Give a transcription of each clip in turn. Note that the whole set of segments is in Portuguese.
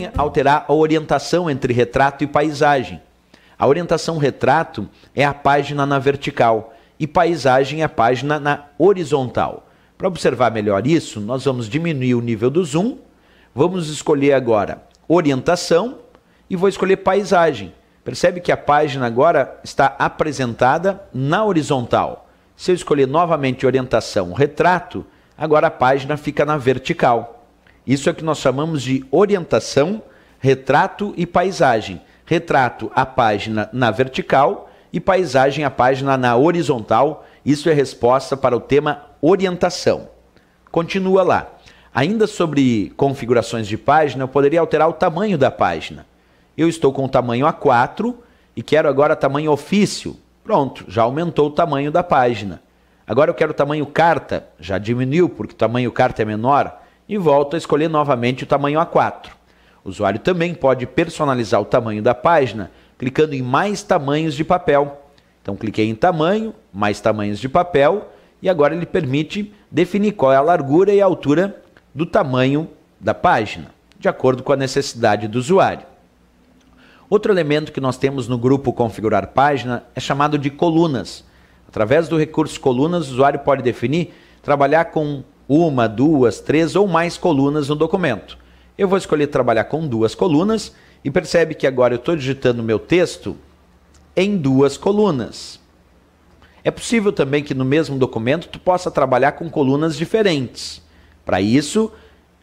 também alterar a orientação entre retrato e paisagem. A orientação retrato é a página na vertical e paisagem é a página na horizontal. Para observar melhor isso, nós vamos diminuir o nível do zoom, vamos escolher agora orientação e vou escolher paisagem. Percebe que a página agora está apresentada na horizontal. Se eu escolher novamente orientação retrato, agora a página fica na vertical. Isso é o que nós chamamos de orientação, retrato e paisagem. Retrato, a página na vertical e paisagem, a página na horizontal. Isso é resposta para o tema orientação. Continua lá. Ainda sobre configurações de página, eu poderia alterar o tamanho da página. Eu estou com o tamanho A4 e quero agora tamanho ofício. Pronto, já aumentou o tamanho da página. Agora eu quero tamanho carta, já diminuiu porque o tamanho carta é menor e volta a escolher novamente o tamanho A4. O usuário também pode personalizar o tamanho da página clicando em mais tamanhos de papel. Então cliquei em tamanho, mais tamanhos de papel e agora ele permite definir qual é a largura e a altura do tamanho da página, de acordo com a necessidade do usuário. Outro elemento que nós temos no grupo Configurar Página é chamado de colunas. Através do recurso colunas, o usuário pode definir trabalhar com uma, duas, três ou mais colunas no documento. Eu vou escolher trabalhar com duas colunas e percebe que agora eu estou digitando meu texto em duas colunas. É possível também que no mesmo documento tu possa trabalhar com colunas diferentes. Para isso,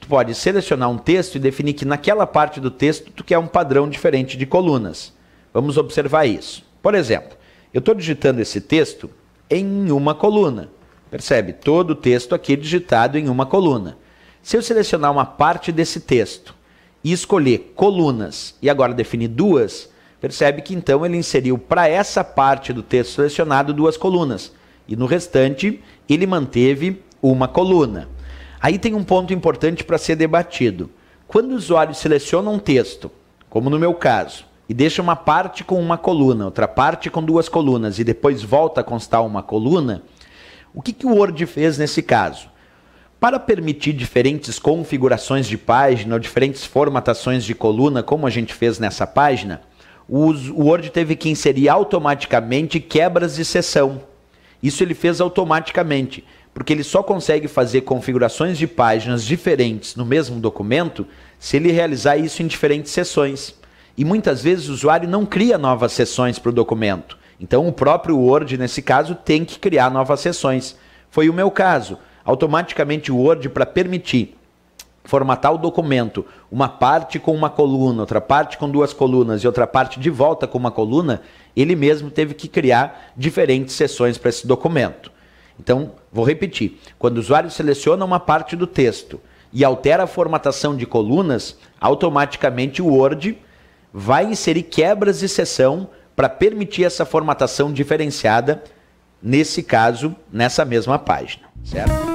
tu pode selecionar um texto e definir que naquela parte do texto tu quer um padrão diferente de colunas. Vamos observar isso. Por exemplo, eu estou digitando esse texto em uma coluna. Percebe? Todo o texto aqui é digitado em uma coluna. Se eu selecionar uma parte desse texto e escolher colunas e agora definir duas, percebe que então ele inseriu para essa parte do texto selecionado duas colunas e no restante ele manteve uma coluna. Aí tem um ponto importante para ser debatido. Quando o usuário seleciona um texto, como no meu caso, e deixa uma parte com uma coluna, outra parte com duas colunas e depois volta a constar uma coluna, o que, que o Word fez nesse caso? Para permitir diferentes configurações de página ou diferentes formatações de coluna, como a gente fez nessa página, o Word teve que inserir automaticamente quebras de sessão. Isso ele fez automaticamente, porque ele só consegue fazer configurações de páginas diferentes no mesmo documento se ele realizar isso em diferentes sessões. E muitas vezes o usuário não cria novas sessões para o documento. Então o próprio Word, nesse caso, tem que criar novas sessões. Foi o meu caso. Automaticamente o Word, para permitir formatar o documento, uma parte com uma coluna, outra parte com duas colunas e outra parte de volta com uma coluna, ele mesmo teve que criar diferentes sessões para esse documento. Então, vou repetir: quando o usuário seleciona uma parte do texto e altera a formatação de colunas, automaticamente o Word vai inserir quebras de sessão para permitir essa formatação diferenciada, nesse caso, nessa mesma página, certo?